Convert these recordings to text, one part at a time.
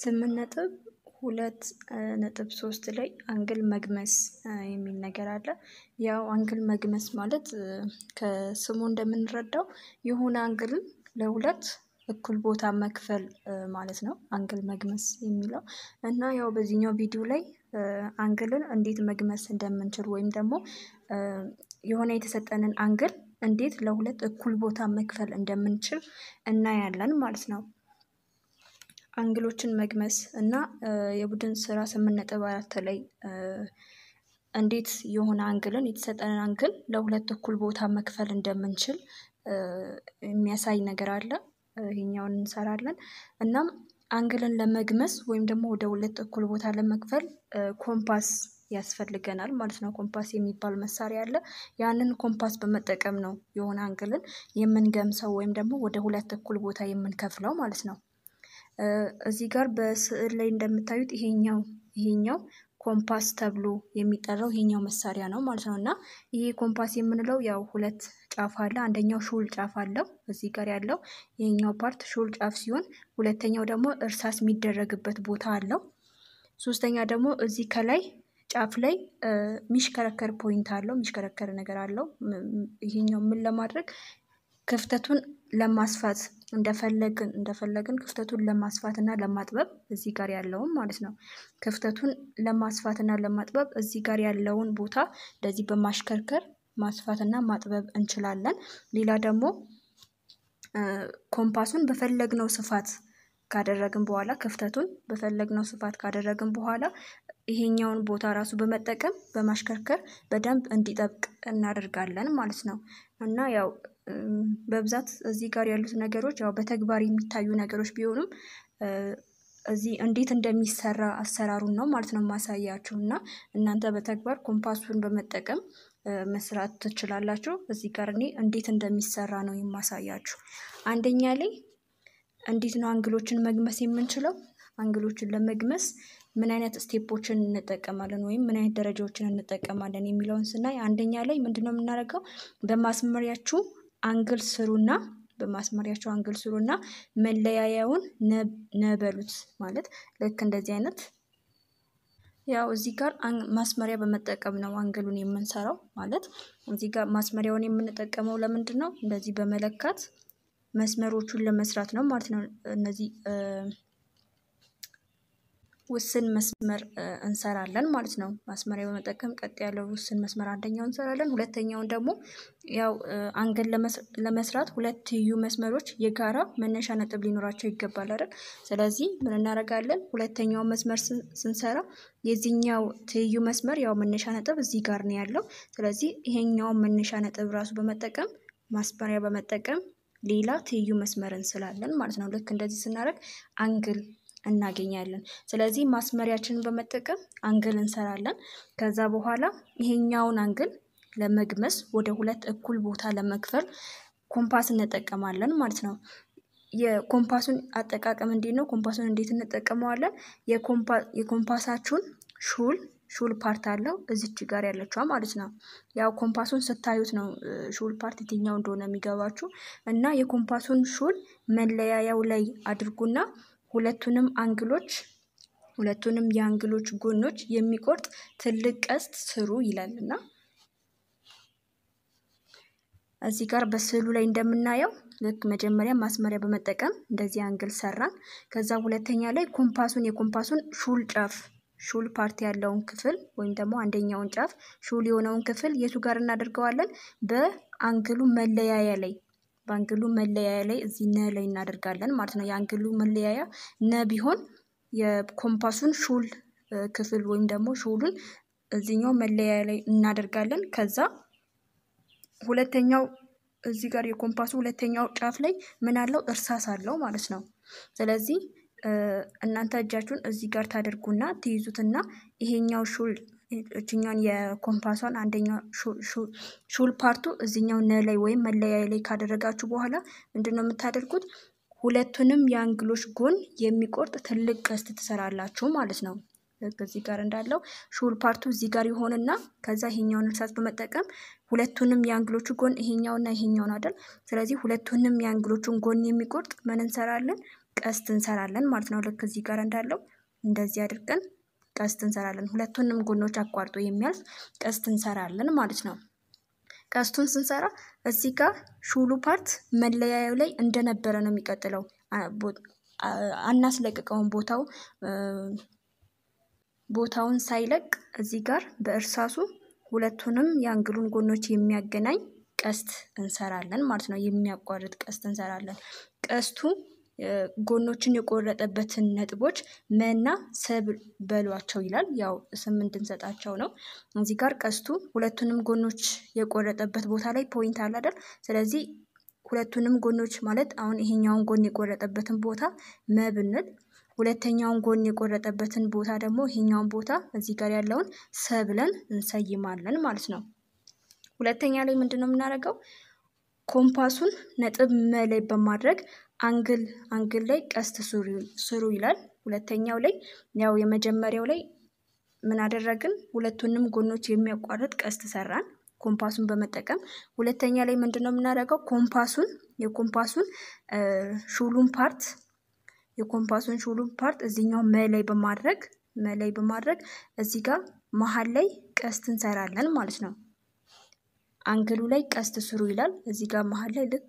ስምንት ነጥብ ሁለት ነጥብ ሶስት ላይ አንግል መግመስ የሚል ነገር አለ። ያው አንግል መግመስ ማለት ከስሙ እንደምንረዳው የሆነ አንግልን ለሁለት እኩል ቦታ መክፈል ማለት ነው፣ አንግል መግመስ የሚለው እና ያው በዚህኛው ቪዲዮ ላይ አንግልን እንዴት መግመስ እንደምንችል ወይም ደግሞ የሆነ የተሰጠንን አንግል እንዴት ለሁለት እኩል ቦታ መክፈል እንደምንችል እናያለን ማለት ነው። አንግሎችን መግመስ እና የቡድን ስራ ስምንት ነጥብ አራት ላይ እንዴት የሆነ አንግልን የተሰጠንን አንግል ለሁለት እኩል ቦታ መክፈል እንደምንችል የሚያሳይ ነገር አለ። ይሄኛውን እንሰራለን። እናም አንግልን ለመግመስ ወይም ደግሞ ወደ ሁለት እኩል ቦታ ለመክፈል ኮምፓስ ያስፈልገናል ማለት ነው። ኮምፓስ የሚባል መሳሪያ አለ። ያንን ኮምፓስ በመጠቀም ነው የሆነ አንግልን የምንገምሰው ወይም ደግሞ ወደ ሁለት እኩል ቦታ የምንከፍለው ማለት ነው። እዚህ ጋር በስዕል ላይ እንደምታዩት ይሄኛው ይሄኛው ኮምፓስ ተብሎ የሚጠራው ይሄኛው መሳሪያ ነው ማለት ነው። እና ይሄ ኮምፓስ የምንለው ያው ሁለት ጫፍ አለ። አንደኛው ሹል ጫፍ አለው እዚህ ጋር ያለው ይሄኛው ፓርት ሹል ጫፍ ሲሆን፣ ሁለተኛው ደግሞ እርሳስ የሚደረግበት ቦታ አለው። ሶስተኛ ደግሞ እዚህ ከላይ ጫፍ ላይ የሚሽከረከር ፖይንት አለው፣ የሚሽከረከር ነገር አለው። ይሄኛው ምን ለማድረግ ክፍተቱን ለማስፋት እንደፈለግን እንደፈለግን ክፍተቱን ለማስፋት እና ለማጥበብ እዚህ ጋር ያለውን ማለት ነው። ክፍተቱን ለማስፋት እና ለማጥበብ እዚህ ጋር ያለውን ቦታ እንደዚህ በማሽከርከር ማስፋት እና ማጥበብ እንችላለን። ሌላ ደግሞ ኮምፓሱን በፈለግነው ስፋት ካደረግን በኋላ ክፍተቱን በፈለግነው ስፋት ካደረግን በኋላ ይሄኛውን ቦታ ራሱ በመጠቀም በማሽከርከር በደንብ እንዲጠብቅ እናደርጋለን ማለት ነው እና ያው በብዛት እዚህ ጋር ያሉት ነገሮች ያው በተግባር የሚታዩ ነገሮች ቢሆኑም እዚህ እንዴት እንደሚሰራ አሰራሩን ነው ማለት ነው ማሳያችሁ እና እናንተ በተግባር ኮምፓሱን በመጠቀም መስራት ትችላላችሁ። እዚህ ጋር እኔ እንዴት እንደሚሰራ ነው የማሳያችሁ። አንደኛ ላይ እንዴት ነው አንግሎችን መግመስ የምንችለው? አንግሎችን ለመግመስ ምን አይነት ስቴፖችን እንጠቀማለን ወይም ምን አይነት ደረጃዎችን እንጠቀማለን የሚለውን ስናይ አንደኛ ላይ ምንድነው የምናደርገው በማስመሪያችሁ አንግል ስሩና በማስመሪያቸው አንግል ስሩና መለያያውን ነበሉት ማለት ልክ እንደዚህ አይነት ያው እዚህ ጋር ማስመሪያ በመጠቀም ነው አንግሉን የምንሰራው። ማለት እዚህ ጋር ማስመሪያውን የምንጠቀመው ለምንድን ነው? እንደዚህ በመለካት መስመሮቹን ለመስራት ነው ማለት ነው። እነዚህ ውስን መስመር እንሰራለን ማለት ነው። ማስመሪያ በመጠቀም ቀጥ ያለው ውስን መስመር አንደኛው እንሰራለን ሁለተኛውን ደግሞ ያው አንገል ለመስራት ሁለት ትዩ መስመሮች የጋራ መነሻ ነጥብ ሊኖራቸው ይገባል አይደል? ስለዚህ ምን እናደርጋለን? ሁለተኛውን መስመር ስንሰራ የዚህኛው ትዩ መስመር ያው መነሻ ነጥብ እዚህ ጋር ነው ያለው። ስለዚህ ይሄኛውን መነሻ ነጥብ ራሱ በመጠቀም ማስመሪያ በመጠቀም ሌላ ትይዩ መስመር እንስላለን ማለት ነው። ልክ እንደዚህ ስናደርግ አንግል እናገኛለን። ስለዚህ ማስመሪያችንን በመጠቀም አንግል እንሰራለን። ከዛ በኋላ ይሄኛውን አንግል ለመግመስ ወደ ሁለት እኩል ቦታ ለመክፈል ኮምፓስ እንጠቀማለን ማለት ነው። የኮምፓሱን አጠቃቀም እንዴት ነው? ኮምፓሱን እንዴት እንጠቀመዋለን? የኮምፓሳችሁን ሹል ሹል ፓርት አለው እዚች ጋር ያለችዋ ማለት ነው። ያው ኮምፓሱን ስታዩት ነው ሹል ፓርት የትኛው እንደሆነ የሚገባችሁ እና የኮምፓሱን ሹል መለያያው ላይ አድርጉና ሁለቱንም አንግሎች ሁለቱንም የአንግሎች ጎኖች የሚቆርጥ ትልቅ ቀስት ስሩ ይላልና እዚህ ጋር በስዕሉ ላይ እንደምናየው ልክ መጀመሪያ ማስመሪያ በመጠቀም እንደዚህ አንግል ሰራን። ከዛ ሁለተኛ ላይ ኮምፓሱን የኮምፓሱን ሹል ጫፍ ሹል ፓርቲ ያለውን ክፍል ወይም ደግሞ አንደኛውን ጫፍ ሹል የሆነውን ክፍል የቱ ጋር እናደርገዋለን? በአንግሉ መለያያ ላይ በአንግሉ መለያያ ላይ እዚህ ነ ላይ እናደርጋለን ማለት ነው። የአንግሉ መለያያ ነ ቢሆን የኮምፓሱን ሹል ክፍል ወይም ደግሞ ሹሉን እዚኛው መለያያ ላይ እናደርጋለን። ከዛ ሁለተኛው እዚህ ጋር የኮምፓሱ ሁለተኛው ጫፍ ላይ ምን አለው? እርሳስ አለው ማለት ነው። ስለዚህ እናንተ እጃችሁን እዚህ ጋር ታደርጉና ትይዙትና ይሄኛው ሹል እችኛውን የኮምፓሷን አንደኛው ሹል ፓርቱ እዚኛው ነ ላይ ወይም መለያ ላይ ካደረጋችሁ በኋላ ምንድን ነው የምታደርጉት? ሁለቱንም የአንግሎች ጎን የሚቆርጥ ትልቅ ቀስት ትሰራላችሁ ማለት ነው። እዚህ ጋር እንዳለው ሹል ፓርቱ እዚህ ጋር ይሆንና ከዛ ይሄኛውን እርሳስ በመጠቀም ሁለቱንም የአንግሎቹ ጎን ይሄኛውና ይሄኛውን አይደል? ስለዚህ ሁለቱንም የአንግሎቹን ጎን የሚቆርጥ ምን እንሰራለን? ቀስት እንሰራለን ማለት ነው። ልክ እዚህ ጋር እንዳለው እንደዚህ አድርገን ቀስት እንሰራለን። ሁለቱንም ጎኖች አቋርጦ የሚያልፍ ቀስት እንሰራለን ማለት ነው። ቀስቱን ስንሰራ እዚህ ጋር ሹሉ ፓርት መለያዩ ላይ እንደነበረ ነው የሚቀጥለው። አናስለቅቀውን ቦታው ቦታውን ሳይለቅ እዚህ ጋር በእርሳሱ ሁለቱንም የአንግሉን ጎኖች የሚያገናኝ ቀስት እንሰራለን ማለት ነው። የሚያቋርጥ ቀስት እንሰራለን። ቀስቱ ጎኖችን የቆረጠበትን ነጥቦች መና ሰብ በሏቸው ይላል። ያው ስም እንድንሰጣቸው ነው። እዚህ ጋር ቀስቱ ሁለቱንም ጎኖች የቆረጠበት ቦታ ላይ ፖይንት አለ አይደል? ስለዚህ ሁለቱንም ጎኖች ማለት አሁን ይሄኛውን ጎን የቆረጠበትን ቦታ መ ብንል ሁለተኛውን ጎን የቆረጠበትን ቦታ ደግሞ ይሄኛውን ቦታ እዚህ ጋር ያለውን ሰ ብለን እንሰይማለን ማለት ነው። ሁለተኛ ላይ ምንድን ነው የምናደርገው? ኮምፓሱን ነጥብ መ ላይ በማድረግ አንግል አንግል ላይ ቀስት ስሩ ይላል። ሁለተኛው ላይ ያው የመጀመሪያው ላይ ምን አደረግን? ሁለቱንም ጎኖች የሚያቋርጥ ቀስት ሰራን ኮምፓሱን በመጠቀም። ሁለተኛ ላይ ምንድን ነው የምናደርገው? ኮምፓሱን የኮምፓሱን ሹሉን ፓርት የኮምፓሱን ሹሉን ፓርት እዚኛው ላይ በማድረግ ላይ በማድረግ እዚህ ጋር መሀል ላይ ቀስት እንሰራለን ማለት ነው። አንግሉ ላይ ቀስት ስሩ ይላል። እዚህ ጋር መሀል ላይ ልክ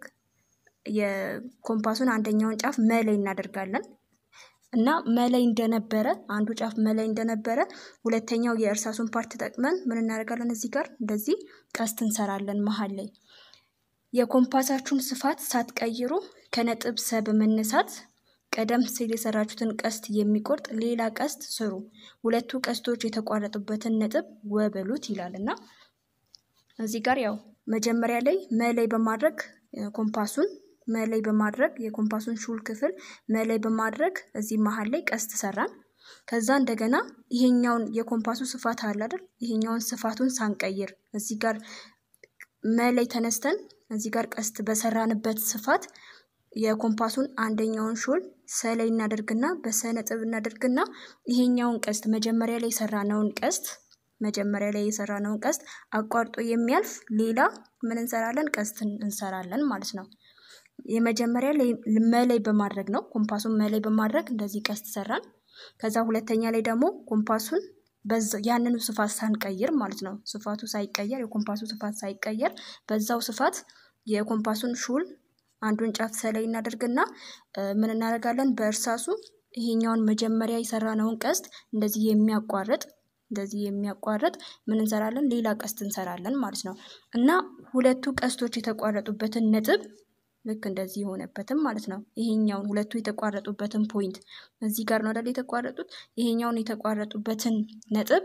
የኮምፓሱን አንደኛውን ጫፍ መላይ እናደርጋለን እና መላይ እንደነበረ አንዱ ጫፍ መላይ እንደነበረ ሁለተኛው የእርሳሱን ፓርት ተጠቅመን ምን እናደርጋለን? እዚህ ጋር እንደዚህ ቀስት እንሰራለን መሀል ላይ። የኮምፓሳችሁን ስፋት ሳትቀይሩ ከነጥብ ሰ በመነሳት ቀደም ሲል የሰራችሁትን ቀስት የሚቆርጥ ሌላ ቀስት ስሩ። ሁለቱ ቀስቶች የተቋረጡበትን ነጥብ ወበሉት ይላል እና እዚህ ጋር ያው መጀመሪያ ላይ መላይ በማድረግ ኮምፓሱን መለይ በማድረግ የኮምፓሱን ሹል ክፍል መለይ በማድረግ እዚህ መሀል ላይ ቀስት ሰራን። ከዛ እንደገና ይሄኛውን የኮምፓሱ ስፋት አለ አይደል? ይሄኛውን ስፋቱን ሳንቀይር እዚህ ጋር መለይ ተነስተን እዚህ ጋር ቀስት በሰራንበት ስፋት የኮምፓሱን አንደኛውን ሹል ሰላይ እናደርግና በሰነጥብ እናደርግና ይሄኛውን ቀስት መጀመሪያ ላይ የሰራነውን ቀስት መጀመሪያ ላይ የሰራነውን ቀስት አቋርጦ የሚያልፍ ሌላ ምን እንሰራለን? ቀስት እንሰራለን ማለት ነው። የመጀመሪያ መላይ በማድረግ ነው። ኮምፓሱን መላይ በማድረግ እንደዚህ ቀስት ሰራን። ከዛ ሁለተኛ ላይ ደግሞ ኮምፓሱን ያንኑ ስፋት ሳንቀይር ማለት ነው። ስፋቱ ሳይቀየር የኮምፓሱ ስፋት ሳይቀየር በዛው ስፋት የኮምፓሱን ሹል አንዱን ጫፍ ሰላይ እናደርግና ምን እናደርጋለን? በእርሳሱ ይሄኛውን መጀመሪያ የሰራነውን ቀስት እንደዚህ የሚያቋርጥ እንደዚህ የሚያቋርጥ ምን እንሰራለን? ሌላ ቀስት እንሰራለን ማለት ነው። እና ሁለቱ ቀስቶች የተቋረጡበትን ነጥብ ልክ እንደዚህ የሆነበትም ማለት ነው። ይሄኛውን ሁለቱ የተቋረጡበትን ፖይንት እዚህ ጋር ነው አይደል የተቋረጡት። ይሄኛውን የተቋረጡበትን ነጥብ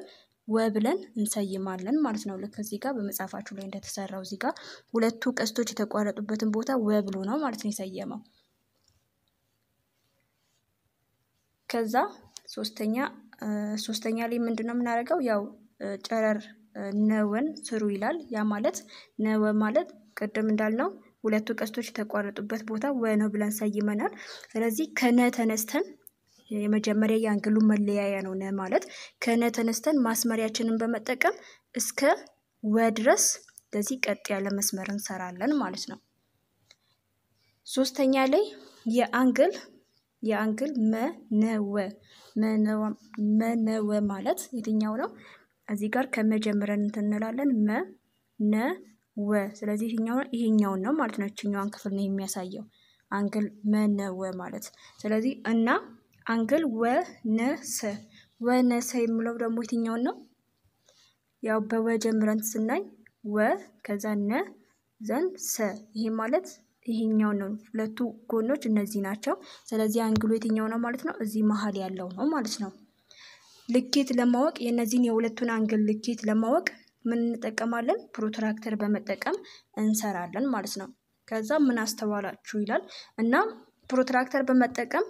ወ ብለን እንሰይማለን ማለት ነው። ልክ እዚህ ጋር በመጽሐፋችሁ ላይ እንደተሰራው እዚህ ጋር ሁለቱ ቀስቶች የተቋረጡበትን ቦታ ወ ብሎ ነው ማለት ነው የሰየመው። ከዛ ሶስተኛ ሶስተኛ ላይ ምንድን ነው የምናደርገው? ያው ጨረር ነወን ስሩ ይላል። ያ ማለት ነወ ማለት ቅድም እንዳልነው ሁለቱ ቀስቶች የተቋረጡበት ቦታ ወ ነው ብለን ሰይመናል። ስለዚህ ከነ ተነስተን የመጀመሪያ የአንግሉ መለያያ ነው ነ ማለት ከነ ተነስተን ማስመሪያችንን በመጠቀም እስከ ወ ድረስ ለዚህ ቀጥ ያለ መስመር እንሰራለን ማለት ነው። ሶስተኛ ላይ የአንግል የአንግል መነወ መነወ ማለት የትኛው ነው? እዚህ ጋር ከመጀመረን እንትንላለን መነ ወ ስለዚህ ይሄኛው ይሄኛውን ነው ማለት ነው። እችኛዋን ክፍል ነው የሚያሳየው አንግል መነወ ማለት ስለዚህ እና አንግል ወነሰ ወነሰ የምለው ደግሞ የትኛውን ነው? ያው በወ ጀምረን ስናይ ወ ከዛ ነ ዘን ሰ ይሄ ማለት ይሄኛው ነው። ሁለቱ ጎኖች እነዚህ ናቸው። ስለዚህ አንግሉ የትኛው ነው ማለት ነው? እዚህ መሀል ያለው ነው ማለት ነው። ልኬት ለማወቅ የእነዚህን የሁለቱን አንግል ልኬት ለማወቅ ምን እንጠቀማለን ፕሮትራክተር በመጠቀም እንሰራለን ማለት ነው። ከዛ ምን አስተዋላችሁ ይላል እና ፕሮትራክተር በመጠቀም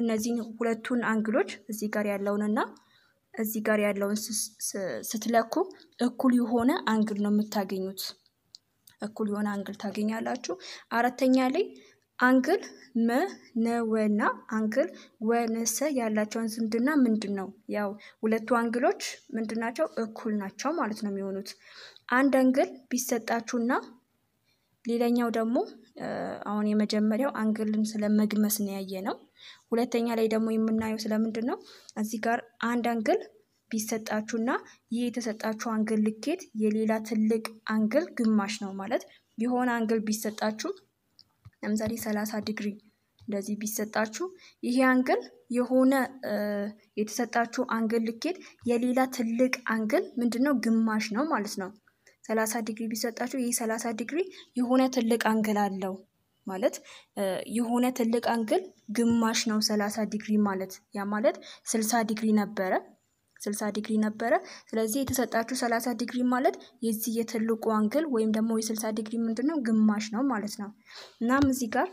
እነዚህን ሁለቱን አንግሎች እዚህ ጋር ያለውንና እዚህ ጋር ያለውን ስትለኩ እኩል የሆነ አንግል ነው የምታገኙት። እኩል የሆነ አንግል ታገኛላችሁ። አራተኛ ላይ አንክል መነወና አንክል ወነሰ ያላቸውን ዝምድና ምንድን ነው? ያው ሁለቱ አንግሎች ምንድን ናቸው? እኩል ናቸው ማለት ነው የሚሆኑት። አንድ አንግል ቢሰጣችሁና ሌላኛው ደግሞ አሁን የመጀመሪያው አንግልን ስለመግመስ ነው ያየ ነው። ሁለተኛ ላይ ደግሞ የምናየው ስለምንድን ነው? እዚህ ጋር አንድ አንግል ቢሰጣችሁና ይህ የተሰጣችሁ አንግል ልኬት የሌላ ትልቅ አንግል ግማሽ ነው ማለት የሆነ አንግል ቢሰጣችሁ ለምሳሌ 30 ዲግሪ እንደዚህ ቢሰጣችሁ ይሄ አንግል የሆነ የተሰጣችሁ አንግል ልኬት የሌላ ትልቅ አንግል ምንድነው ግማሽ ነው ማለት ነው። 30 ዲግሪ ቢሰጣችሁ ይህ 30 ዲግሪ የሆነ ትልቅ አንግል አለው ማለት የሆነ ትልቅ አንግል ግማሽ ነው 30 ዲግሪ ማለት ያ ማለት 60 ዲግሪ ነበረ 60 ዲግሪ ነበረ። ስለዚህ የተሰጣችሁ 30 ዲግሪ ማለት የዚህ የትልቁ አንግል ወይም ደግሞ የ60 ዲግሪ ምንድን ነው ግማሽ ነው ማለት ነው። እናም እዚህ ጋር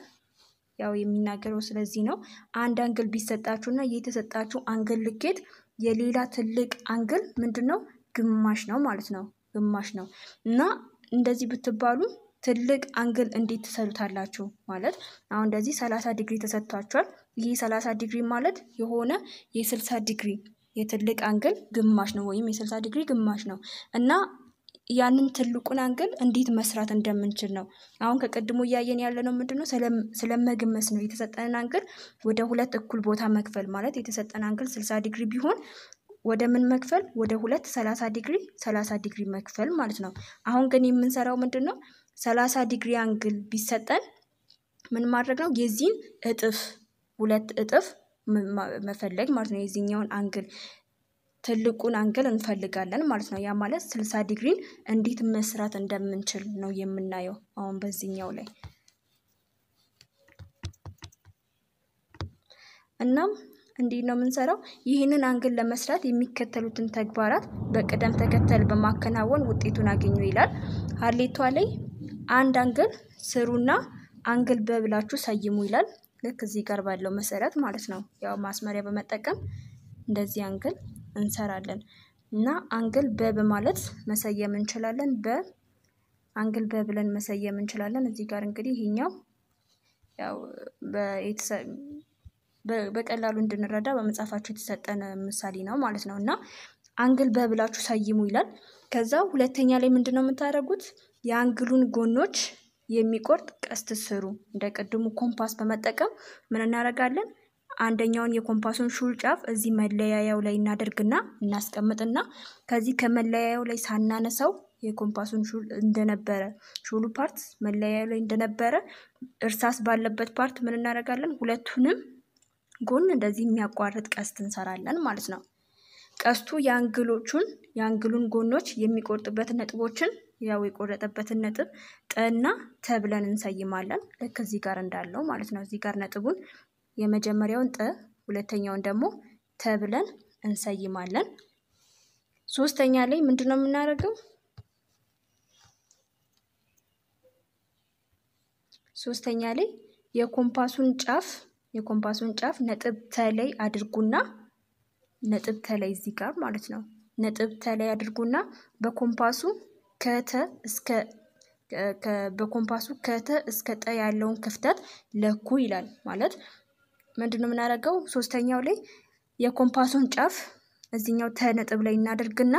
ያው የሚናገረው ስለዚህ ነው። አንድ አንግል ቢሰጣችሁ ቢሰጣችሁና የተሰጣችሁ አንግል ልኬት የሌላ ትልቅ አንግል ምንድን ነው ግማሽ ነው ማለት ነው። ግማሽ ነው እና እንደዚህ ብትባሉ ትልቅ አንግል እንዴት ትሰሩታላችሁ? ማለት አሁን እንደዚህ 30 ዲግሪ ተሰጥቷችኋል። ይህ 30 ዲግሪ ማለት የሆነ የ60 ዲግሪ የትልቅ አንግል ግማሽ ነው ወይም የስልሳ ዲግሪ ግማሽ ነው እና ያንን ትልቁን አንግል እንዴት መስራት እንደምንችል ነው። አሁን ከቀድሞ እያየን ያለነው ነው ስለመግመስ ነው። የተሰጠንን አንግል ወደ ሁለት እኩል ቦታ መክፈል ማለት የተሰጠን አንግል ስልሳ ዲግሪ ቢሆን ወደ ምን መክፈል? ወደ ሁለት ሰላሳ ዲግሪ ሰላሳ ዲግሪ መክፈል ማለት ነው። አሁን ግን የምንሰራው ምንድን ነው? ሰላሳ ዲግሪ አንግል ቢሰጠን ምን ማድረግ ነው? የዚህን እጥፍ ሁለት እጥፍ መፈለግ ማለት ነው። የዚህኛውን አንግል ትልቁን አንግል እንፈልጋለን ማለት ነው። ያ ማለት ስልሳ ዲግሪን እንዴት መስራት እንደምንችል ነው የምናየው አሁን በዚህኛው ላይ እናም እንዴት ነው የምንሰራው? ይህንን አንግል ለመስራት የሚከተሉትን ተግባራት በቅደም ተከተል በማከናወን ውጤቱን አገኙ ይላል። ሀሌቷ ላይ አንድ አንግል ስሩና አንግል በብላችሁ ሰይሙ ይላል። ልክ እዚህ ጋር ባለው መሰረት ማለት ነው። ያው ማስመሪያ በመጠቀም እንደዚህ አንግል እንሰራለን እና አንግል በ በማለት መሰየም እንችላለን። በ አንግል በ ብለን መሰየም እንችላለን። እዚህ ጋር እንግዲህ ይሄኛው ያው በቀላሉ እንድንረዳ በመጽሐፋችሁ የተሰጠን ምሳሌ ነው ማለት ነው እና አንግል በ ብላችሁ ሰይሙ ይላል። ከዛ ሁለተኛ ላይ ምንድን ነው የምታደርጉት? የአንግሉን ጎኖች የሚቆርጥ ቀስት ስሩ። እንደ ቅድሙ ኮምፓስ በመጠቀም ምን እናደርጋለን? አንደኛውን የኮምፓሱን ሹል ጫፍ እዚህ መለያያው ላይ እናደርግና እናስቀምጥና ከዚህ ከመለያያው ላይ ሳናነሳው የኮምፓሱን ሹል እንደነበረ ሹሉ ፓርት መለያያው ላይ እንደነበረ እርሳስ ባለበት ፓርት ምን እናደርጋለን? ሁለቱንም ጎን እንደዚህ የሚያቋርጥ ቀስት እንሰራለን ማለት ነው። ቀስቱ የአንግሎቹን የአንግሉን ጎኖች የሚቆርጥበት ነጥቦችን ያው የቆረጠበትን ነጥብ ጠና ተብለን እንሰይማለን። ልክ እዚህ ጋር እንዳለው ማለት ነው። እዚህ ጋር ነጥቡን የመጀመሪያውን ጠ፣ ሁለተኛውን ደግሞ ተብለን እንሰይማለን። ሶስተኛ ላይ ምንድን ነው የምናደርገው? ሶስተኛ ላይ የኮምፓሱን ጫፍ የኮምፓሱን ጫፍ ነጥብ ላይ አድርጉና ነጥብ ተላይ እዚህ ጋር ማለት ነው። ነጥብ ተላይ አድርጉና በኮምፓሱ ከተ እስከ በኮምፓሱ ከተ እስከ ጠ ያለውን ክፍተት ለኩ ይላል ማለት ምንድን ነው የምናደርገው? ሶስተኛው ላይ የኮምፓሱን ጫፍ እዚኛው ተ ነጥብ ላይ እናደርግና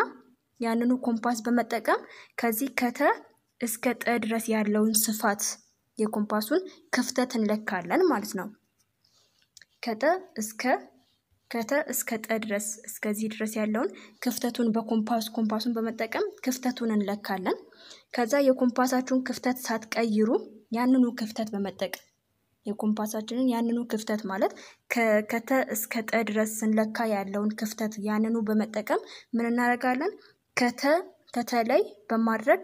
ያንኑ ኮምፓስ በመጠቀም ከዚህ ከተ እስከ ጠ ድረስ ያለውን ስፋት የኮምፓሱን ክፍተት እንለካለን ማለት ነው። ከጠ እስከ ከተ እስከ ጠ ድረስ እስከዚህ ድረስ ያለውን ክፍተቱን በኮምፓስ ኮምፓሱን በመጠቀም ክፍተቱን እንለካለን። ከዛ የኮምፓሳችሁን ክፍተት ሳትቀይሩ ያንኑ ክፍተት በመጠቀም የኮምፓሳችንን ያንኑ ክፍተት ማለት ከተ እስከ ጠ ድረስ ስንለካ ያለውን ክፍተት ያንኑ በመጠቀም ምን እናደርጋለን? ከተ ከተለይ በማድረግ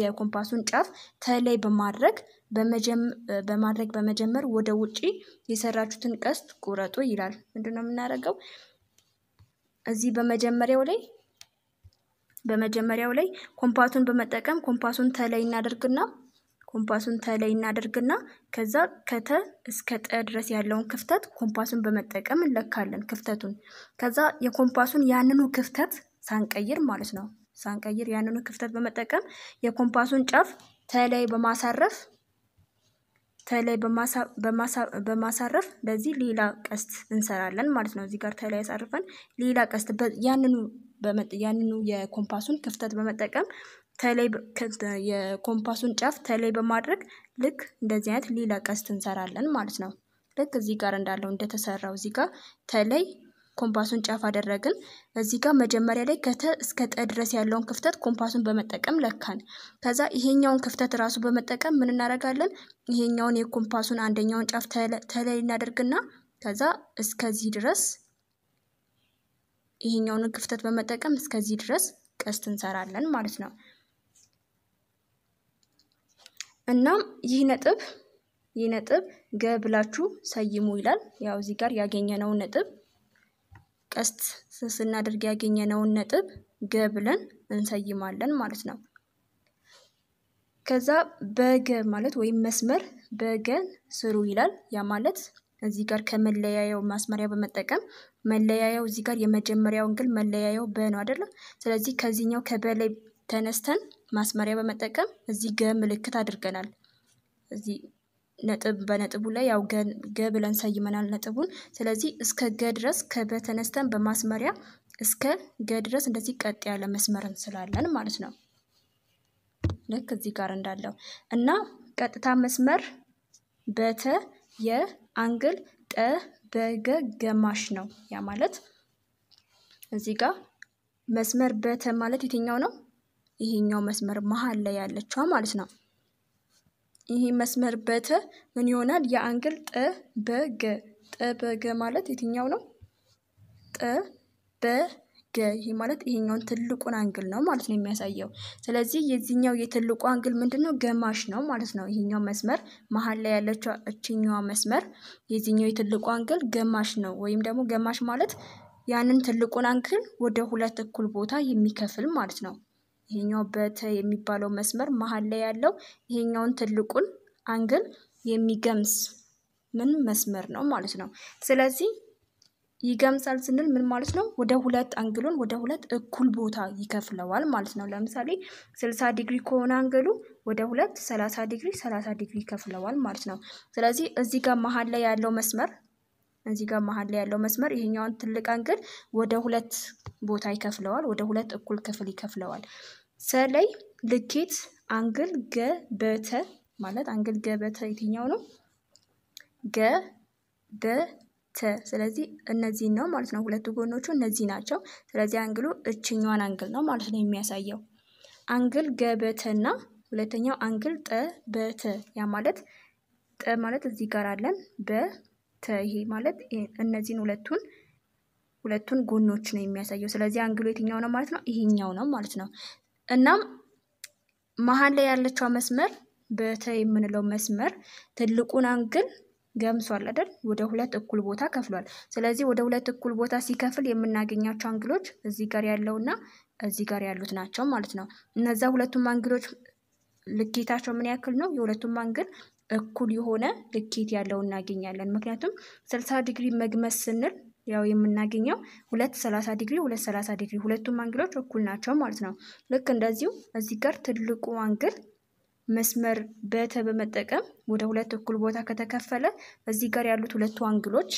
የኮምፓሱን ጫፍ ተላይ በማድረግ በማድረግ በመጀመር ወደ ውጪ የሰራችሁትን ቀስት ቁረጡ ይላል። ምንድን ነው የምናደርገው? እዚህ በመጀመሪያው ላይ በመጀመሪያው ላይ ኮምፓሱን በመጠቀም ኮምፓሱን ተላይ እናደርግና ኮምፓሱን ተላይ እናደርግና ከዛ ከተ እስከ ጠ ድረስ ያለውን ክፍተት ኮምፓሱን በመጠቀም እንለካለን ክፍተቱን። ከዛ የኮምፓሱን ያንኑ ክፍተት ሳንቀይር ማለት ነው ሳንቀይር ያንኑ ክፍተት በመጠቀም የኮምፓሱን ጫፍ ተላይ በማሳረፍ ተላይ በማሳረፍ በዚህ ሌላ ቀስት እንሰራለን ማለት ነው። እዚህ ጋር ተላይ ያሳርፈን ሌላ ቀስት ያንኑ ያንኑ የኮምፓሱን ክፍተት በመጠቀም ተላይ የኮምፓሱን ጫፍ ተላይ በማድረግ ልክ እንደዚህ አይነት ሌላ ቀስት እንሰራለን ማለት ነው። ልክ እዚህ ጋር እንዳለው እንደተሰራው እዚህ ጋር ተላይ ኮምፓሱን ጫፍ አደረግን። እዚህ ጋር መጀመሪያ ላይ ከተ እስከ ጠ ድረስ ያለውን ክፍተት ኮምፓሱን በመጠቀም ለካን። ከዛ ይሄኛውን ክፍተት ራሱ በመጠቀም ምን እናደርጋለን? ይሄኛውን የኮምፓሱን አንደኛውን ጫፍ ተለይ እናደርግና ከዛ እስከዚህ ድረስ ይሄኛውን ክፍተት በመጠቀም እስከዚህ ድረስ ቀስት እንሰራለን ማለት ነው። እናም ይህ ነጥብ ይህ ነጥብ ገ ብላችሁ ሰይሙ ይላል። ያው እዚህ ጋር ያገኘነውን ነጥብ ቀስት ስናደርግ ያገኘነውን ነጥብ ገ ብለን እንሰይማለን ማለት ነው። ከዛ በገ ማለት ወይም መስመር በገን ስሩ ይላል። ያ ማለት እዚህ ጋር ከመለያየው ማስመሪያ በመጠቀም መለያየው እዚህ ጋር የመጀመሪያው እንግል መለያየው በ ነው አይደለም። ስለዚህ ከዚህኛው ከበላይ ተነስተን ማስመሪያ በመጠቀም እዚህ ገ ምልክት አድርገናል። እዚህ ነጥብ በነጥቡ ላይ ያው ገ ብለን ሰይመናል ነጥቡን። ስለዚህ እስከ ገ ድረስ ከበ ተነስተን በማስመሪያ እስከ ገ ድረስ እንደዚህ ቀጥ ያለ መስመር እንስላለን ማለት ነው። ልክ እዚህ ጋር እንዳለው እና ቀጥታ መስመር በተ የአንግል ጠ በገ ገማሽ ነው። ያ ማለት እዚህ ጋር መስመር በተ ማለት የትኛው ነው? ይሄኛው መስመር መሀል ላይ ያለችዋ ማለት ነው። ይሄ መስመር በተ ምን ይሆናል? የአንግል ጠ በገ ጠ ማለት የትኛው ነው? ጠ በገ ይሄ ማለት ይሄኛውን ትልቁን አንግል ነው ማለት ነው የሚያሳየው። ስለዚህ የዚህኛው የትልቁ አንግል ምንድን ነው? ገማሽ ነው ማለት ነው። ይሄኛው መስመር መሀል ላይ ያለችው እችኛዋ መስመር የዚህኛው የትልቁ አንግል ገማሽ ነው። ወይም ደግሞ ገማሽ ማለት ያንን ትልቁን አንግል ወደ ሁለት እኩል ቦታ የሚከፍል ማለት ነው። ይሄኛው በተ የሚባለው መስመር መሀል ላይ ያለው ይሄኛውን ትልቁን አንግል የሚገምስ ምን መስመር ነው ማለት ነው። ስለዚህ ይገምሳል ስንል ምን ማለት ነው? ወደ ሁለት አንግሉን ወደ ሁለት እኩል ቦታ ይከፍለዋል ማለት ነው። ለምሳሌ ስልሳ ዲግሪ ከሆነ አንግሉ ወደ ሁለት ሰላሳ ዲግሪ ሰላሳ ዲግሪ ይከፍለዋል ማለት ነው። ስለዚህ እዚህ ጋር መሀል ላይ ያለው መስመር እዚህ ጋር መሀል ላይ ያለው መስመር ይሄኛውን ትልቅ አንግል ወደ ሁለት ቦታ ይከፍለዋል፣ ወደ ሁለት እኩል ክፍል ይከፍለዋል። ሰለይ ልኬት አንግል ገበተ ማለት አንግል ገበተ የትኛው ነው? ገበተ። ስለዚህ እነዚህ ነው ማለት ነው። ሁለቱ ጎኖቹ እነዚህ ናቸው። ስለዚህ አንግሉ እችኛዋን አንግል ነው ማለት ነው የሚያሳየው። አንግል ገበተና ሁለተኛው አንግል ጠበተ ያ ማለት ጠ ማለት እዚህ ጋር አለን በ ይሄ ማለት እነዚህን ሁለቱን ሁለቱን ጎኖች ነው የሚያሳየው። ስለዚህ አንግሎ የትኛው ነው ማለት ነው? ይሄኛው ነው ማለት ነው። እናም መሀል ላይ ያለችው መስመር በተ የምንለው መስመር ትልቁን አንግል ገምሷል አይደል? ወደ ሁለት እኩል ቦታ ከፍሏል። ስለዚህ ወደ ሁለት እኩል ቦታ ሲከፍል የምናገኛቸው አንግሎች እዚህ ጋር ያለው እና እዚህ ጋር ያሉት ናቸው ማለት ነው። እነዛ ሁለቱም አንግሎች ልኬታቸው ምን ያክል ነው? የሁለቱም አንግል እኩል የሆነ ልኬት ያለው እናገኛለን። ምክንያቱም ስልሳ ዲግሪ መግመስ ስንል ያው የምናገኘው ሁለት ሰላሳ ዲግሪ ሁለት ሰላሳ ዲግሪ ሁለቱም አንግሎች እኩል ናቸው ማለት ነው። ልክ እንደዚሁ እዚህ ጋር ትልቁ አንግል መስመር በተ በመጠቀም ወደ ሁለት እኩል ቦታ ከተከፈለ እዚህ ጋር ያሉት ሁለቱ አንግሎች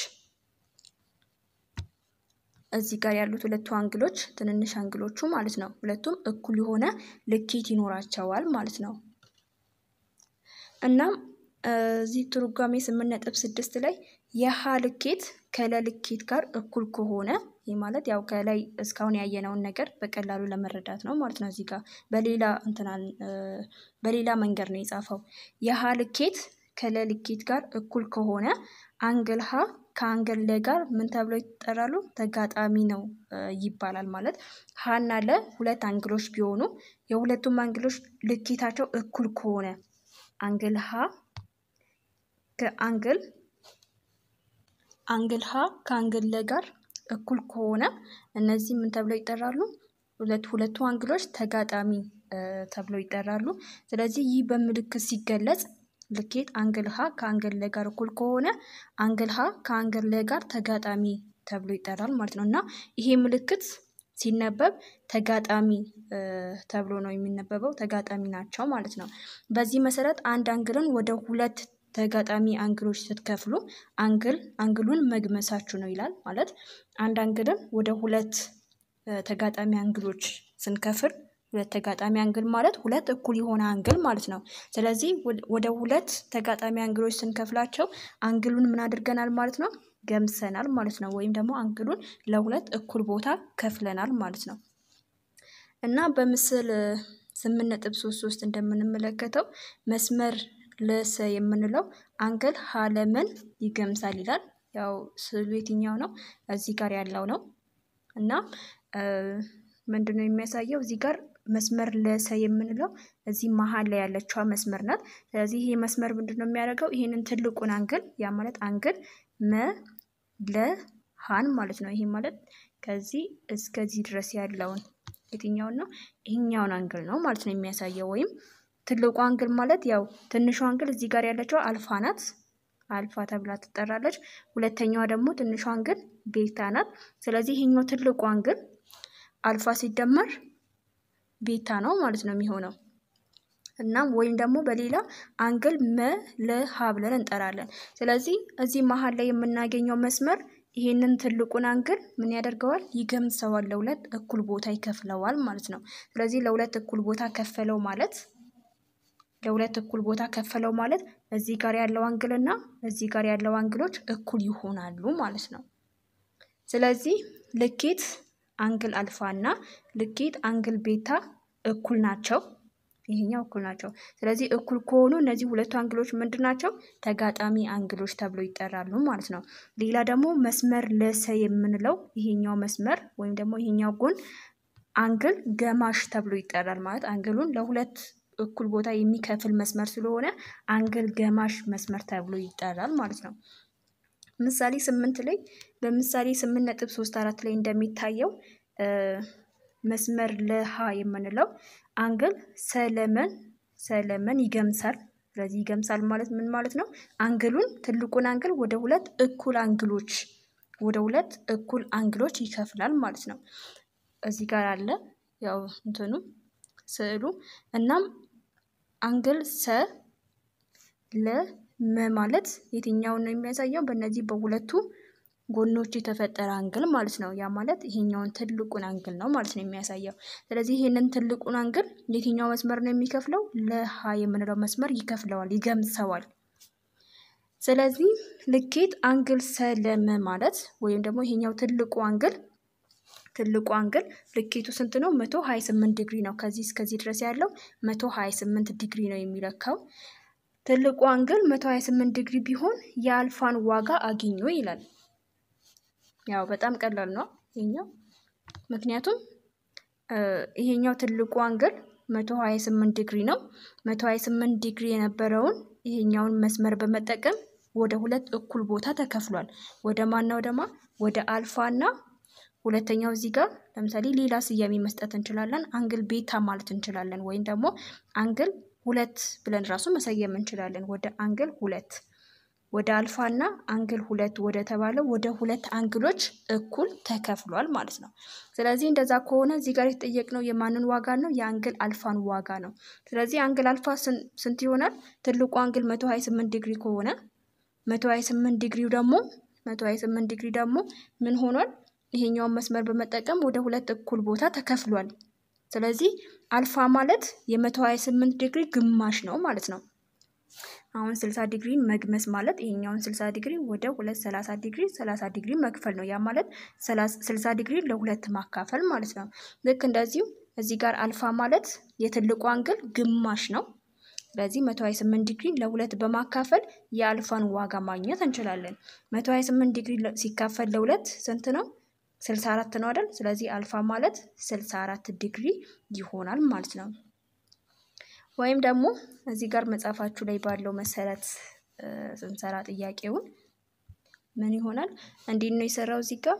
እዚህ ጋር ያሉት ሁለቱ አንግሎች ትንንሽ አንግሎቹ ማለት ነው። ሁለቱም እኩል የሆነ ልኬት ይኖራቸዋል ማለት ነው። እናም እዚህ ትርጓሜ ስምንት ነጥብ ስድስት ላይ የሀ ልኬት ከለ ልኬት ጋር እኩል ከሆነ ይህ ማለት ያው ከላይ እስካሁን ያየነውን ነገር በቀላሉ ለመረዳት ነው ማለት ነው። እዚህ ጋር በሌላ እንትና በሌላ መንገድ ነው የጻፈው። የሀ ልኬት ከለ ልኬት ጋር እኩል ከሆነ አንግል ሀ ከአንግል ለ ጋር ምን ተብለው ይጠራሉ? ተጋጣሚ ነው ይባላል። ማለት ሀና ለ ሁለት አንግሎች ቢሆኑ የሁለቱም አንግሎች ልኬታቸው እኩል ከሆነ አንግል ሀ ከአንግል አንግል ሀ ከአንግል ለ ጋር እኩል ከሆነ እነዚህ ምን ተብለው ይጠራሉ? ሁለት ሁለቱ አንግሎች ተጋጣሚ ተብለው ይጠራሉ። ስለዚህ ይህ በምልክት ሲገለጽ ልኬት አንግል ሀ ከአንግል ለ ጋር እኩል ከሆነ አንግል ሀ ከአንግል ለ ጋር ተጋጣሚ ተብሎ ይጠራል ማለት ነው እና ይሄ ምልክት ሲነበብ ተጋጣሚ ተብሎ ነው የሚነበበው። ተጋጣሚ ናቸው ማለት ነው። በዚህ መሰረት አንድ አንግልን ወደ ሁለት ተጋጣሚ አንግሎች ስትከፍሉ አንግል አንግሉን መግመሳችሁ ነው ይላል። ማለት አንድ አንግልን ወደ ሁለት ተጋጣሚ አንግሎች ስንከፍል ሁለት ተጋጣሚ አንግል ማለት ሁለት እኩል የሆነ አንግል ማለት ነው። ስለዚህ ወደ ሁለት ተጋጣሚ አንግሎች ስንከፍላቸው አንግሉን ምን አድርገናል ማለት ነው? ገምሰናል ማለት ነው። ወይም ደግሞ አንግሉን ለሁለት እኩል ቦታ ከፍለናል ማለት ነው። እና በምስል ስምንት ነጥብ ሶስት ሶስት እንደምንመለከተው መስመር ለሰ የምንለው አንገል ሀለምን ይገምሳል ይላል። ያው ስዕሉ የትኛው ነው? እዚህ ጋር ያለው ነው እና ነው የሚያሳየው? እዚህ ጋር መስመር ለሰ የምንለው እዚህ መሀል ላይ ያለችዋ መስመር ናት። ስለዚህ ይሄ መስመር ምንድነው የሚያደርገው? ይህንን ትልቁን አንግል ያ ማለት አንገል መ ለ ሀን ማለት ነው። ይሄ ማለት ከዚህ እስከዚህ ድረስ ያለውን የትኛውን ነው? ይህኛውን አንገል ነው ማለት ነው የሚያሳየው ወይም ትልቁ አንግል ማለት ያው ትንሹ አንግል እዚህ ጋር ያለችው አልፋ ናት። አልፋ ተብላ ትጠራለች። ሁለተኛዋ ደግሞ ትንሹ አንግል ቤታ ናት። ስለዚህ ይህኛው ትልቁ አንግል አልፋ ሲደመር ቤታ ነው ማለት ነው የሚሆነው። እናም ወይም ደግሞ በሌላ አንግል መለሃ ብለን እንጠራለን። ስለዚህ እዚህ መሀል ላይ የምናገኘው መስመር ይሄንን ትልቁን አንግል ምን ያደርገዋል? ይገምሰዋል፣ ለሁለት እኩል ቦታ ይከፍለዋል ማለት ነው። ስለዚህ ለሁለት እኩል ቦታ ከፈለው ማለት ለሁለት እኩል ቦታ ከፈለው ማለት እዚህ ጋር ያለው አንግል እና እዚህ ጋር ያለው አንግሎች እኩል ይሆናሉ ማለት ነው። ስለዚህ ልኬት አንግል አልፋ እና ልኬት አንግል ቤታ እኩል ናቸው። ይሄኛው እኩል ናቸው። ስለዚህ እኩል ከሆኑ እነዚህ ሁለቱ አንግሎች ምንድን ናቸው? ተጋጣሚ አንግሎች ተብሎ ይጠራሉ ማለት ነው። ሌላ ደግሞ መስመር ለሰ የምንለው ይሄኛው መስመር ወይም ደግሞ ይሄኛው ጎን አንግል ገማሽ ተብሎ ይጠራል። ማለት አንግሉን ለሁለት እኩል ቦታ የሚከፍል መስመር ስለሆነ አንግል ገማሽ መስመር ተብሎ ይጠራል ማለት ነው። ምሳሌ ስምንት ላይ በምሳሌ ስምንት ነጥብ ሶስት አራት ላይ እንደሚታየው መስመር ለሀ የምንለው አንግል ሰለመን ሰለመን ይገምሳል። ስለዚህ ይገምሳል ማለት ምን ማለት ነው? አንግሉን ትልቁን አንግል ወደ ሁለት እኩል አንግሎች ወደ ሁለት እኩል አንግሎች ይከፍላል ማለት ነው። እዚህ ጋር አለ ያው እንትኑ ስዕሉ እናም አንግል ሰ ለ መ ማለት የትኛውን ነው የሚያሳየው? በእነዚህ በሁለቱ ጎኖች የተፈጠረ አንግል ማለት ነው። ያ ማለት ይሄኛውን ትልቁን አንግል ነው ማለት ነው የሚያሳየው። ስለዚህ ይሄንን ትልቁን አንግል የትኛው መስመር ነው የሚከፍለው? ለሀ የምንለው መስመር ይከፍለዋል፣ ይገምሰዋል። ስለዚህ ልኬት አንግል ሰለመ ማለት ወይም ደግሞ ይሄኛው ትልቁ አንግል ትልቁ አንግል ልኬቱ ስንት ነው? 128 ዲግሪ ነው። ከዚህ እስከዚህ ድረስ ያለው 128 ዲግሪ ነው የሚለካው። ትልቁ አንግል 128 ዲግሪ ቢሆን የአልፋን ዋጋ አግኙ ይላል። ያው በጣም ቀላል ነው ይሄኛው፣ ምክንያቱም ይሄኛው ትልቁ አንግል 128 ዲግሪ ነው። 128 ዲግሪ የነበረውን ይሄኛውን መስመር በመጠቀም ወደ ሁለት እኩል ቦታ ተከፍሏል። ወደ ማና ወደማ ወደ አልፋ እና ሁለተኛው እዚህ ጋር ለምሳሌ ሌላ ስያሜ መስጠት እንችላለን። አንግል ቤታ ማለት እንችላለን። ወይም ደግሞ አንግል ሁለት ብለን ራሱ መሰየም እንችላለን። ወደ አንግል ሁለት ወደ አልፋ እና አንግል ሁለት ወደ ተባለው ወደ ሁለት አንግሎች እኩል ተከፍሏል ማለት ነው። ስለዚህ እንደዛ ከሆነ እዚህ ጋር የተጠየቅነው የማንን ዋጋ ነው? የአንግል አልፋን ዋጋ ነው። ስለዚህ አንግል አልፋ ስንት ይሆናል? ትልቁ አንግል መቶ ሀያ ስምንት ዲግሪ ከሆነ መቶ ሀያ ስምንት ዲግሪው ደግሞ መቶ ስምንት ዲግሪ ደግሞ ምን ሆኗል? ይሄኛውን መስመር በመጠቀም ወደ ሁለት እኩል ቦታ ተከፍሏል። ስለዚህ አልፋ ማለት የ128 ዲግሪ ግማሽ ነው ማለት ነው። አሁን 60 ዲግሪን መግመስ ማለት ይሄኛውን 60 ዲግሪ ወደ 230 ዲግሪ 30 ዲግሪ መክፈል ነው። ያ ማለት 60 ዲግሪ ለሁለት ማካፈል ማለት ነው። ልክ እንደዚሁ እዚህ ጋር አልፋ ማለት የትልቁ አንግል ግማሽ ነው። ስለዚህ 128 ዲግሪ ለሁለት በማካፈል የአልፋን ዋጋ ማግኘት እንችላለን። 128 ዲግሪ ሲካፈል ለሁለት ስንት ነው? 64 ነው አይደል? ስለዚህ አልፋ ማለት 64 ዲግሪ ይሆናል ማለት ነው። ወይም ደግሞ እዚህ ጋር መጽሐፋችሁ ላይ ባለው መሰረት ስንሰራ ጥያቄውን ምን ይሆናል? እንዲህ ነው የሰራው እዚህ ጋር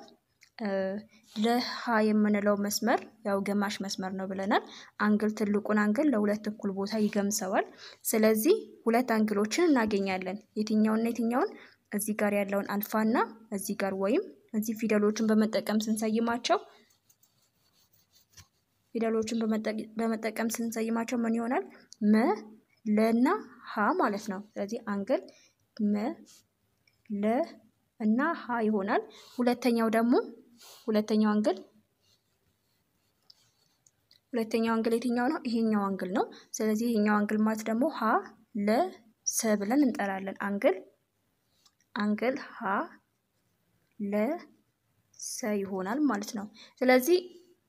ለሀ የምንለው መስመር ያው ግማሽ መስመር ነው ብለናል። አንግል ትልቁን አንግል ለሁለት እኩል ቦታ ይገምሰዋል። ስለዚህ ሁለት አንግሎችን እናገኛለን። የትኛውና የትኛውን? እዚህ ጋር ያለውን አልፋና እዚህ ጋር ወይም እነዚህ ፊደሎችን በመጠቀም ስንሰይማቸው ፊደሎችን በመጠቀም ስንሰይማቸው ምን ይሆናል? መ ለና ሀ ማለት ነው። ስለዚህ አንግል መ ለ እና ሀ ይሆናል። ሁለተኛው ደግሞ ሁለተኛው አንግል ሁለተኛው አንግል የትኛው ነው? ይሄኛው አንግል ነው። ስለዚህ ይሄኛው አንግል ማለት ደግሞ ሀ ለ ሰ ብለን እንጠራለን። አንግል አንግል ሀ ለሰ ይሆናል ማለት ነው። ስለዚህ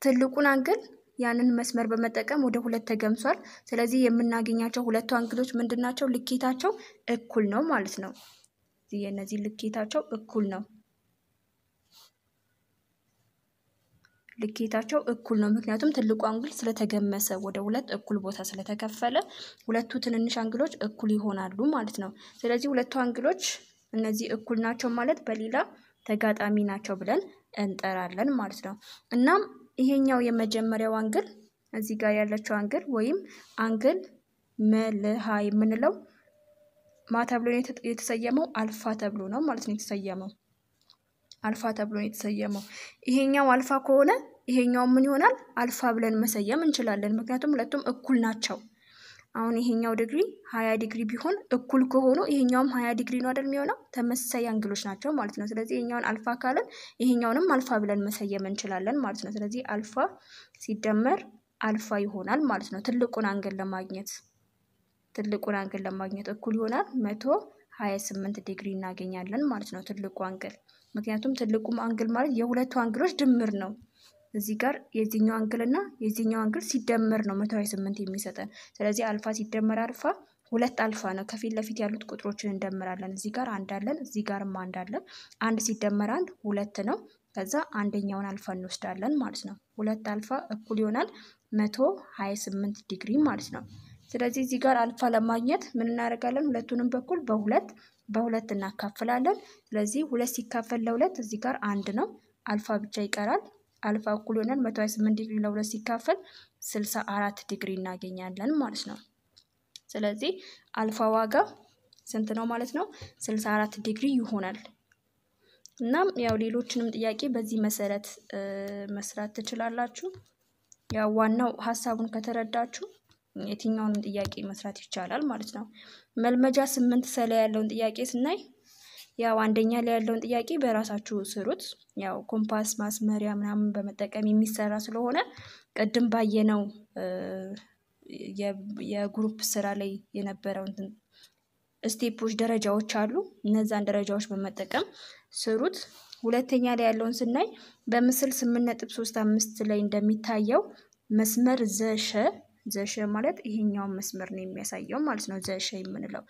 ትልቁን አንግል ያንን መስመር በመጠቀም ወደ ሁለት ተገምሷል። ስለዚህ የምናገኛቸው ሁለቱ አንግሎች ምንድናቸው? ልኬታቸው እኩል ነው ማለት ነው። የእነዚህ ልኬታቸው እኩል ነው። ልኬታቸው እኩል ነው። ምክንያቱም ትልቁ አንግል ስለተገመሰ ወደ ሁለት እኩል ቦታ ስለተከፈለ ሁለቱ ትንንሽ አንግሎች እኩል ይሆናሉ ማለት ነው። ስለዚህ ሁለቱ አንግሎች እነዚህ እኩል ናቸው ማለት በሌላ ተጋጣሚ ናቸው ብለን እንጠራለን ማለት ነው። እናም ይሄኛው የመጀመሪያው አንግል እዚህ ጋር ያለችው አንግል ወይም አንግል መልሃ የምንለው ማ ተብሎ የተሰየመው አልፋ ተብሎ ነው ማለት ነው የተሰየመው አልፋ ተብሎ ነው የተሰየመው። ይሄኛው አልፋ ከሆነ ይሄኛው ምን ይሆናል? አልፋ ብለን መሰየም እንችላለን። ምክንያቱም ሁለቱም እኩል ናቸው። አሁን ይሄኛው ዲግሪ ሀያ ዲግሪ ቢሆን እኩል ከሆኑ ይሄኛውም ሀያ ዲግሪ ነው አይደል የሚሆነው? ተመሳሳይ አንግሎች ናቸው ማለት ነው። ስለዚህ ይሄኛውን አልፋ ካለን ይሄኛውንም አልፋ ብለን መሰየም እንችላለን ማለት ነው። ስለዚህ አልፋ ሲደመር አልፋ ይሆናል ማለት ነው። ትልቁን አንግል ለማግኘት ትልቁን አንግል ለማግኘት እኩል ይሆናል መቶ ሀያ ስምንት ዲግሪ እናገኛለን ማለት ነው። ትልቁ አንግል ምክንያቱም ትልቁ አንግል ማለት የሁለቱ አንግሎች ድምር ነው። እዚህ ጋር የዚህኛው አንግል እና የዚህኛው አንግል ሲደመር ነው መቶ ሀያ ስምንት የሚሰጠን። ስለዚህ አልፋ ሲደመር አልፋ ሁለት አልፋ ነው። ከፊት ለፊት ያሉት ቁጥሮችን እንደምራለን። እዚህ ጋር አንድ አለን፣ እዚህ ጋርም አንድ አለን። አንድ ሲደመር አንድ ሁለት ነው። ከዛ አንደኛውን አልፋ እንወስዳለን ማለት ነው። ሁለት አልፋ እኩል ይሆናል መቶ ሀያ ስምንት ዲግሪ ማለት ነው። ስለዚህ እዚህ ጋር አልፋ ለማግኘት ምን እናደርጋለን? ሁለቱንም በኩል በሁለት በሁለት እናካፍላለን። ስለዚህ ሁለት ሲካፈል ለሁለት እዚህ ጋር አንድ ነው። አልፋ ብቻ ይቀራል። አልፋ እኩል ሆነን መቶ ዲግሪ ለሁለት ሲካፈል 64 አራት ዲግሪ እናገኛለን ማለት ነው። ስለዚህ አልፋ ዋጋ ስንት ነው ማለት ነው? 6 አራት ዲግሪ ይሆናል። እናም ያው ሌሎችንም ጥያቄ በዚህ መሰረት መስራት ትችላላችሁ። ያው ዋናው ሀሳቡን ከተረዳችሁ የትኛውንም ጥያቄ መስራት ይቻላል ማለት ነው። መልመጃ ስምንት ሰላ ያለውን ጥያቄ ስናይ ያው አንደኛ ላይ ያለውን ጥያቄ በራሳችሁ ስሩት። ያው ኮምፓስ ማስመሪያ ምናምን በመጠቀም የሚሰራ ስለሆነ ቅድም ባየነው የግሩፕ ስራ ላይ የነበረው ስቴፖች፣ ደረጃዎች አሉ። እነዛን ደረጃዎች በመጠቀም ስሩት። ሁለተኛ ላይ ያለውን ስናይ በምስል ስምንት ነጥብ ሶስት አምስት ላይ እንደሚታየው መስመር ዘሸ ዘሸ ማለት ይሄኛውን መስመር ነው የሚያሳየው ማለት ነው። ዘሸ የምንለው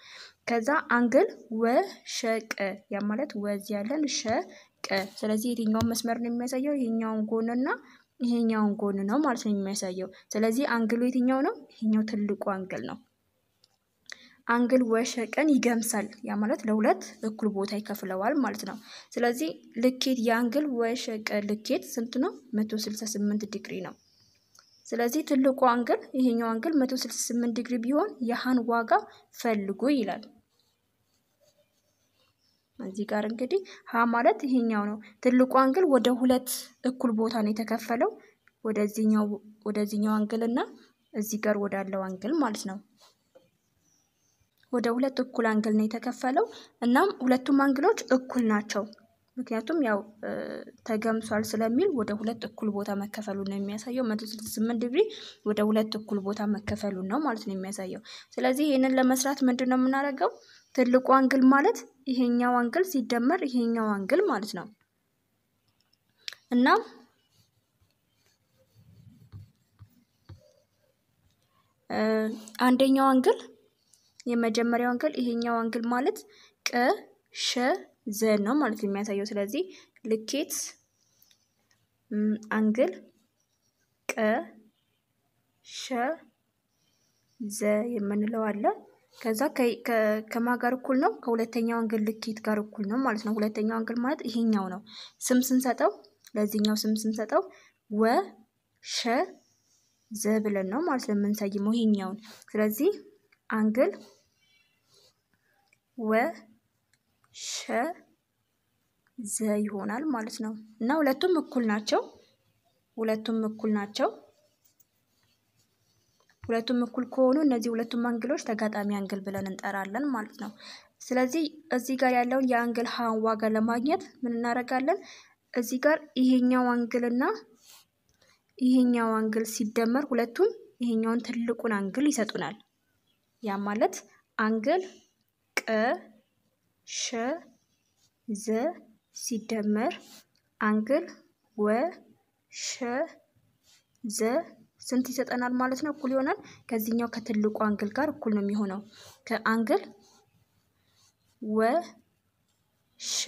ከዛ አንግል ወሸቀ ያ ማለት ወዝ ያለን ሸቀ። ስለዚህ የትኛውን መስመር ነው የሚያሳየው? ይሄኛውን ጎንና ይሄኛውን ጎን ነው ማለት ነው የሚያሳየው። ስለዚህ አንግሉ የትኛው ነው? ይሄኛው ትልቁ አንግል ነው። አንግል ወሸቀን ይገምሳል። ያ ማለት ለሁለት እኩል ቦታ ይከፍለዋል ማለት ነው። ስለዚህ ልኬት የአንግል ወሸቀ ልኬት ስንት ነው? 168 ዲግሪ ነው። ስለዚህ ትልቁ አንግል ይሄኛው አንግል 168 ዲግሪ ቢሆን የሃን ዋጋ ፈልጉ ይላል። እዚህ ጋር እንግዲህ ሀ ማለት ይሄኛው ነው። ትልቁ አንግል ወደ ሁለት እኩል ቦታ ነው የተከፈለው ወደዚህኛው ወደዚህኛው አንግል እና እዚህ ጋር ወዳለው አንግል ማለት ነው። ወደ ሁለት እኩል አንግል ነው የተከፈለው። እናም ሁለቱም አንግሎች እኩል ናቸው። ምክንያቱም ያው ተገምሷል ስለሚል ወደ ሁለት እኩል ቦታ መከፈሉን ነው የሚያሳየው። መቶ ስልሳ ስምንት ዲግሪ ወደ ሁለት እኩል ቦታ መከፈሉን ነው ማለት ነው የሚያሳየው። ስለዚህ ይህንን ለመስራት ምንድን ነው የምናደርገው? ትልቁ አንግል ማለት ይሄኛው አንግል ሲደመር ይሄኛው አንግል ማለት ነው እና አንደኛው አንግል የመጀመሪያው አንግል ይሄኛው አንግል ማለት ቅ ሸ ዘን ነው ማለት የሚያሳየው። ስለዚህ ልኬት አንግል ቀ ሸ ዘ የምንለው አለ። ከዛ ከማ ጋር እኩል ነው? ከሁለተኛው አንግል ልኬት ጋር እኩል ነው ማለት ነው። ሁለተኛው አንግል ማለት ይሄኛው ነው። ስም ስንሰጠው ለዚህኛው ስም ስንሰጠው ወ ሸ ዘ ብለን ነው ማለት ነው የምንሰይመው ይሄኛውን። ስለዚህ አንግል ወ ሸ ዘ ይሆናል ማለት ነው እና ሁለቱም እኩል ናቸው። ሁለቱም እኩል ናቸው። ሁለቱም እኩል ከሆኑ እነዚህ ሁለቱም አንግሎች ተጋጣሚ አንግል ብለን እንጠራለን ማለት ነው። ስለዚህ እዚህ ጋር ያለውን የአንግል ሀን ዋጋ ለማግኘት ምን እናደርጋለን? እዚህ ጋር ይሄኛው አንግልና ይሄኛው አንግል ሲደመር ሁለቱም ይሄኛውን ትልቁን አንግል ይሰጡናል። ያ ማለት አንግል ቀ ሸ ዘ ሲደመር አንግል ወ ሸ ዘ ስንት ይሰጠናል ማለት ነው? እኩል ይሆናል። ከዚህኛው ከትልቁ አንግል ጋር እኩል ነው የሚሆነው። ከአንግል ወ ሸ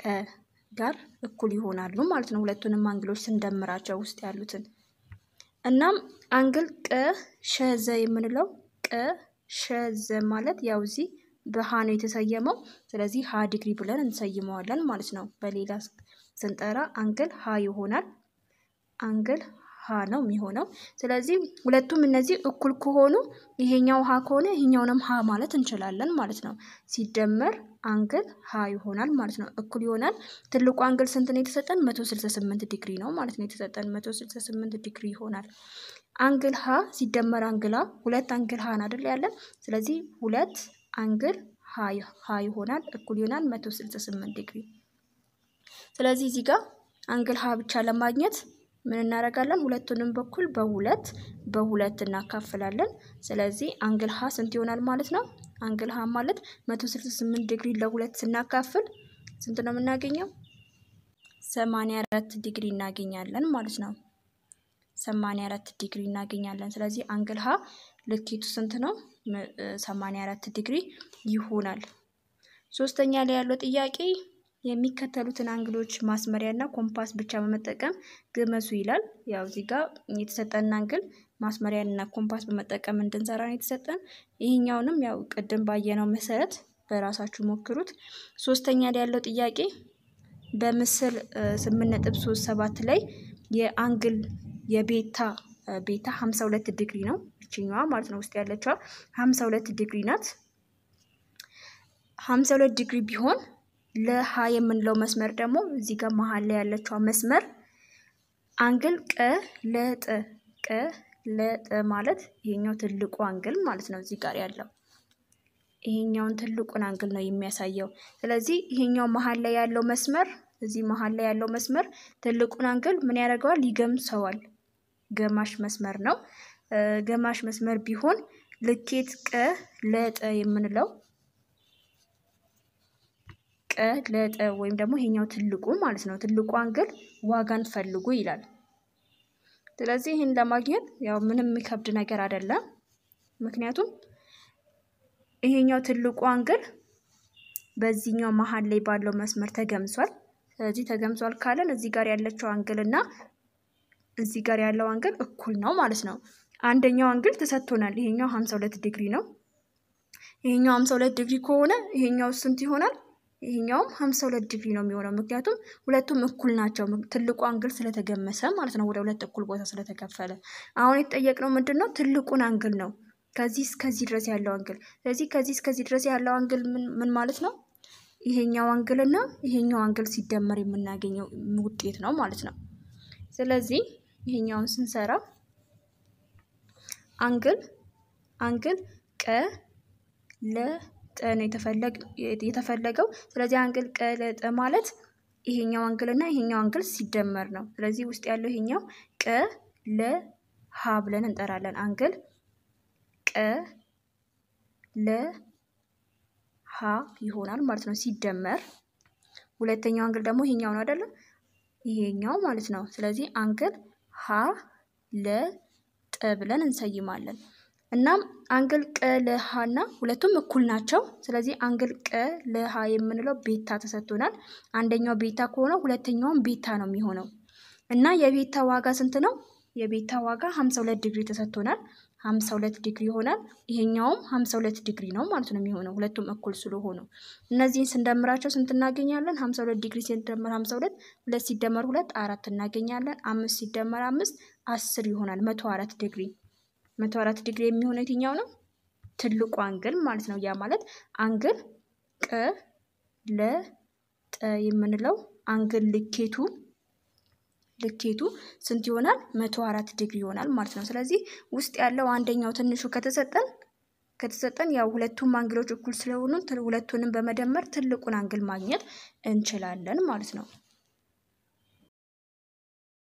ቀ ጋር እኩል ይሆናሉ ማለት ነው። ሁለቱንም አንግሎች ስንደምራቸው ውስጥ ያሉትን እናም አንግል ቀ ሸ ዘ የምንለው ቀ ሸዘ ማለት ያው እዚህ በሃ ነው የተሰየመው። ስለዚህ ሃ ዲግሪ ብለን እንሰይመዋለን ማለት ነው። በሌላ ስንጠራ አንግል ሃ ይሆናል። አንግል ሀ ነው የሚሆነው። ስለዚህ ሁለቱም እነዚህ እኩል ከሆኑ ይሄኛው ሃ ከሆነ ይሄኛውንም ሃ ማለት እንችላለን ማለት ነው። ሲደመር አንግል ሃ ይሆናል ማለት ነው። እኩል ይሆናል። ትልቁ አንግል ስንት ነው የተሰጠን? መቶ ስልሳ ስምንት ዲግሪ ነው ማለት ነው የተሰጠን መቶ ስልሳ ስምንት ዲግሪ ይሆናል። አንግል ሀ ሲደመር አንግል ሀ ሁለት አንግል ሀ አይደል ያለን። ስለዚህ ሁለት አንግል ሀ ይሆናል እኩል ይሆናል መቶ ስልሳ ስምንት ዲግሪ። ስለዚህ እዚህ ጋር አንግል ሀ ብቻ ለማግኘት ምን እናደርጋለን? ሁለቱንም በኩል በሁለት በሁለት እናካፍላለን። ስለዚህ አንግል ሀ ስንት ይሆናል ማለት ነው? አንግል ሀ ማለት መቶ ስልሳ ስምንት ዲግሪ ለሁለት ስናካፍል ስንት ነው የምናገኘው? ሰማንያ አራት ዲግሪ እናገኛለን ማለት ነው። 84 ዲግሪ እናገኛለን። ስለዚህ አንግል ሀ ልኬቱ ስንት ነው? 84 ዲግሪ ይሆናል። ሶስተኛ ላይ ያለው ጥያቄ የሚከተሉትን አንግሎች ማስመሪያና ኮምፓስ ብቻ በመጠቀም ግመሱ ይላል። ያው እዚህ ጋር የተሰጠን አንግል ማስመሪያና ኮምፓስ በመጠቀም እንድንሰራ ነው የተሰጠን። ይህኛውንም ያው ቅድም ባየነው መሰረት በራሳችሁ ሞክሩት። ሶስተኛ ላይ ያለው ጥያቄ በምስል ስምንት ነጥብ ሶስት ሰባት ላይ የአንግል የቤታ ቤታ 52 ዲግሪ ነው። እችኛዋ ማለት ነው ውስጥ ያለችዋ 52 ዲግሪ ናት። 52 ዲግሪ ቢሆን ለሀ የምንለው መስመር ደግሞ እዚህ ጋር መሀል ላይ ያለችዋ መስመር አንግል ቀ ለጠ ቀ ለጠ ማለት ይሄኛው ትልቁ አንግል ማለት ነው እዚህ ጋር ያለው ይሄኛውን ትልቁን አንግል ነው የሚያሳየው። ስለዚህ ይሄኛው መሀል ላይ ያለው መስመር እዚህ መሀል ላይ ያለው መስመር ትልቁን አንግል ምን ያደርገዋል? ይገምሰዋል። ገማሽ መስመር ነው። ግማሽ መስመር ቢሆን ልኬት ቀ ለጠ የምንለው ቀ ለጠ ወይም ደግሞ ይሄኛው ትልቁ ማለት ነው። ትልቁ አንግል ዋጋን ፈልጉ ይላል። ስለዚህ ይህን ለማግኘት ያው ምንም የሚከብድ ነገር አይደለም። ምክንያቱም ይሄኛው ትልቁ አንግል በዚህኛው መሀል ላይ ባለው መስመር ተገምሷል። ስለዚህ ተገምሷል ካለን እዚህ ጋር ያለችው አንግል እና እዚህ ጋር ያለው አንግል እኩል ነው ማለት ነው። አንደኛው አንግል ተሰጥቶናል። ይሄኛው 52 ዲግሪ ነው። ይሄኛው 52 ዲግሪ ከሆነ ይሄኛው ስንት ይሆናል? ይሄኛውም 52 ዲግሪ ነው የሚሆነው። ምክንያቱም ሁለቱም እኩል ናቸው። ትልቁ አንግል ስለተገመሰ ማለት ነው፣ ወደ ሁለት እኩል ቦታ ስለተከፈለ። አሁን የተጠየቅነው ምንድን ነው? ትልቁን አንግል ነው፣ ከዚህ እስከዚህ ድረስ ያለው አንግል። ስለዚህ ከዚህ እስከዚህ ድረስ ያለው አንግል ምን ማለት ነው? ይሄኛው አንግልና ይሄኛው አንግል ሲደመር የምናገኘው ውጤት ነው ማለት ነው። ስለዚህ ይሄኛውን ስንሰራ አንግል አንግል ቀ ለ ጠ ነው የተፈለገው። ስለዚህ አንግል ቀ ለ ጠ ማለት ይሄኛው አንግል እና ይሄኛው አንግል ሲደመር ነው። ስለዚህ ውስጥ ያለው ይሄኛው ቀ ለ ሀ ብለን እንጠራለን። አንግል ቀ ለ ሀ ይሆናል ማለት ነው ሲደመር። ሁለተኛው አንግል ደግሞ ይሄኛው ነው አይደለም? ይሄኛው ማለት ነው። ስለዚህ አንግል ሀ ለ ጠ ብለን እንሰይማለን። እናም አንግል ቀ ለሀ እና ሁለቱም እኩል ናቸው። ስለዚህ አንግል ቀ ለሀ የምንለው ቤታ ተሰጥቶናል። አንደኛው ቤታ ከሆነ ሁለተኛውም ቤታ ነው የሚሆነው እና የቤታ ዋጋ ስንት ነው? የቤታ ዋጋ 52 ዲግሪ ተሰጥቶናል። ሀምሳ ሁለት ዲግሪ ይሆናል። ይሄኛውም ሀምሳ ሁለት ዲግሪ ነው ማለት ነው የሚሆነው ሁለቱም እኩል ስለሆኑ እነዚህን ስንደምራቸው ስንት እናገኛለን? ሀምሳ ሁለት ዲግሪ ሲደመር ሀምሳ ሁለት ሁለት ሲደመር ሁለት አራት እናገኛለን። አምስት ሲደመር አምስት አስር ይሆናል። መቶ አራት ዲግሪ መቶ አራት ዲግሪ የሚሆነው የትኛው ነው? ትልቁ አንግል ማለት ነው። ያ ማለት አንግል ቀ ለ ጠ የምንለው አንግል ልኬቱ ልኬቱ ስንት ይሆናል? መቶ አራት ዲግሪ ይሆናል ማለት ነው። ስለዚህ ውስጥ ያለው አንደኛው ትንሹ ከተሰጠን ከተሰጠን ያው ሁለቱም አንግሎች እኩል ስለሆኑ ሁለቱንም በመደመር ትልቁን አንግል ማግኘት እንችላለን ማለት ነው።